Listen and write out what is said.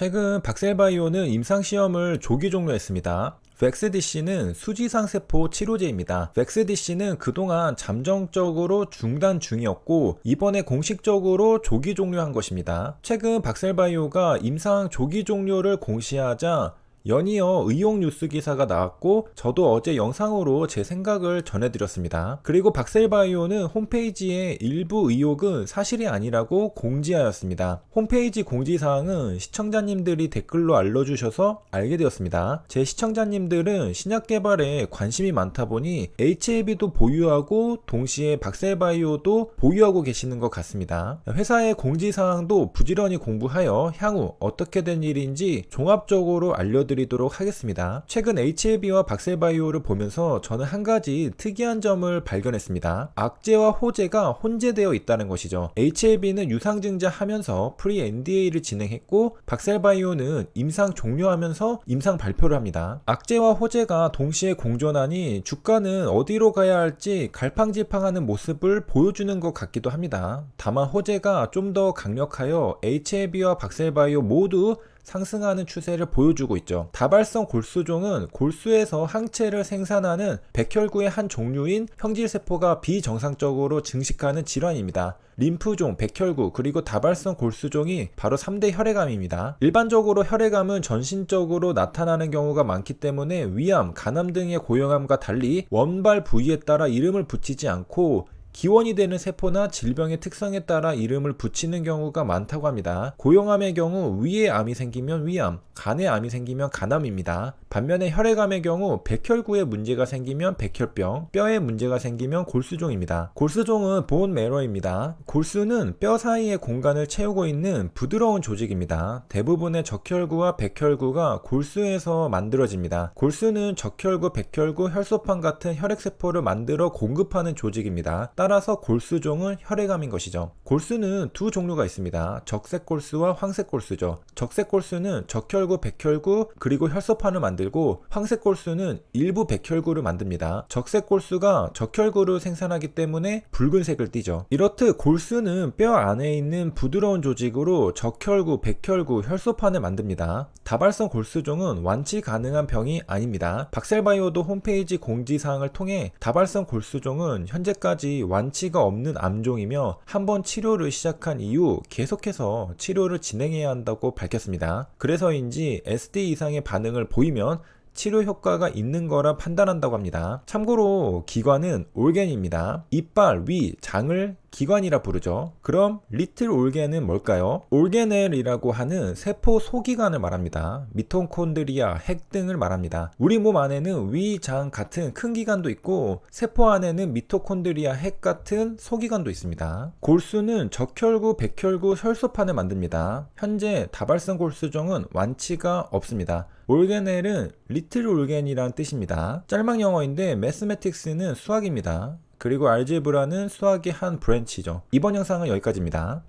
최근 박셀바이오는 임상시험을 조기 종료했습니다. 벡스디씨는 수지상세포 치료제입니다. 벡스디씨는 그동안 잠정적으로 중단 중이었고 이번에 공식적으로 조기 종료한 것입니다. 최근 박셀바이오가 임상 조기 종료를 공시하자 연이어 의용 뉴스 기사가 나왔고 저도 어제 영상으로 제 생각을 전해드렸습니다. 그리고 박셀바이오는 홈페이지에 일부 의혹은 사실이 아니라고 공지하였습니다. 홈페이지 공지사항은 시청자님들이 댓글로 알려주셔서 알게 되었습니다. 제 시청자님들은 신약 개발에 관심이 많다 보니 HLB도 보유하고 동시에 박셀바이오도 보유하고 계시는 것 같습니다. 회사의 공지사항도 부지런히 공부하여 향후 어떻게 된 일인지 종합적으로 알려드리습니다 보여드리도록 하겠습니다. 최근 HLB와 박셀바이오를 보면서 저는 한 가지 특이한 점을 발견했습니다. 악재와 호재가 혼재되어 있다는 것이죠. HLB는 유상증자 하면서 프리 NDA를 진행했고 박셀바이오는 임상 종료하면서 임상 발표를 합니다. 악재와 호재가 동시에 공존하니 주가는 어디로 가야 할지 갈팡질팡하는 모습을 보여주는 것 같기도 합니다. 다만 호재가 좀 더 강력하여 HLB와 박셀바이오 모두 상승하는 추세를 보여주고 있죠. 다발성 골수종은 골수에서 항체를 생산하는 백혈구의 한 종류인 형질세포가 비정상적으로 증식하는 질환입니다. 림프종, 백혈구, 그리고 다발성 골수종이 바로 3대 혈액암입니다. 일반적으로 혈액암은 전신적으로 나타나는 경우가 많기 때문에 위암, 간암 등의 고형암과 달리 원발 부위에 따라 이름을 붙이지 않고 기원이 되는 세포나 질병의 특성에 따라 이름을 붙이는 경우가 많다고 합니다. 고용암의 경우 위에 암이 생기면 위암, 간에 암이 생기면 간암입니다. 반면에 혈액암의 경우 백혈구에 문제가 생기면 백혈병, 뼈에 문제가 생기면 골수종입니다. 골수종은 본메러입니다 골수는 뼈 사이의 공간을 채우고 있는 부드러운 조직입니다. 대부분의 적혈구와 백혈구가 골수에서 만들어집니다. 골수는 적혈구, 백혈구, 혈소판 같은 혈액세포를 만들어 공급하는 조직입니다. 따라서 골수종은 혈액암인 것이죠. 골수는 두 종류가 있습니다. 적색 골수와 황색 골수죠. 적색 골수는 적혈구, 백혈구, 그리고 혈소판을 만들고 황색 골수는 일부 백혈구를 만듭니다. 적색 골수가 적혈구를 생산하기 때문에 붉은색을 띠죠. 이렇듯 골수는 뼈 안에 있는 부드러운 조직으로 적혈구, 백혈구, 혈소판을 만듭니다. 다발성 골수종은 완치 가능한 병이 아닙니다. 박셀바이오도 홈페이지 공지사항을 통해 다발성 골수종은 현재까지 완치가 없는 암종이며 한번 치료를 시작한 이후 계속해서 치료를 진행해야 한다고 밝혔습니다. 그래서인지 SD 이상의 반응을 보이면 치료 효과가 있는 거라 판단한다고 합니다. 참고로 기관은 올겐입니다. 이빨, 위, 장을 기관이라 부르죠. 그럼 리틀 올겐은 뭘까요? 올게넬이라고 하는 세포 소기관을 말합니다. 미토콘드리아, 핵 등을 말합니다. 우리 몸 안에는 위, 장 같은 큰 기관도 있고 세포 안에는 미토콘드리아 핵 같은 소기관도 있습니다. 골수는 적혈구, 백혈구, 혈소판을 만듭니다. 현재 다발성 골수종은 완치가 없습니다. 올게넬은 리틀 올겐이라는 뜻입니다. 짤막 영어인데 매스매틱스는 수학입니다. 그리고 알제브라는 수학의 한 브랜치죠. 이번 영상은 여기까지입니다.